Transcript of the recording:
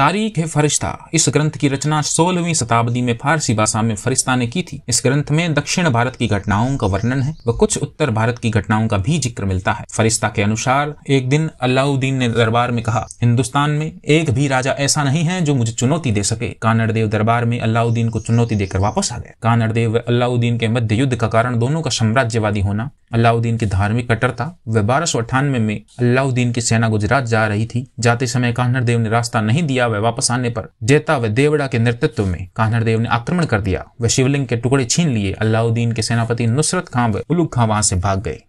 तारीख है फरिश्ता इस ग्रंथ की रचना 16वीं शताब्दी में फारसी भाषा में फरिश्ता ने की थी इस ग्रंथ में दक्षिण भारत की घटनाओं का वर्णन है व कुछ उत्तर भारत की घटनाओं का भी जिक्र मिलता है फरिश्ता के अनुसार एक दिन अलाउद्दीन ने दरबार में कहा हिंदुस्तान में एक भी राजा ऐसा नहीं है जो मुझे चुनौती दे सके कानड़देव दरबार में अलाउद्दीन को चुनौती देकर वापस आ गए कानड़देव व अलाउद्दीन के मध्य युद्ध का कारण दोनों का साम्राज्यवादी होना अलाउद्दीन की धार्मिक कट्टरता वह बारह सौ अठानवे में अलाउद्दीन की सेना गुजरात जा रही थी जाते समय कान्हर देव ने रास्ता नहीं दिया वह वापस आने पर जेता व देवड़ा के नेतृत्व में कान्हर देव ने आक्रमण कर दिया वह शिवलिंग के टुकड़े छीन लिए अलाउद्दीन के सेनापति नुसरत खां व उलुग खां वहां से भाग गए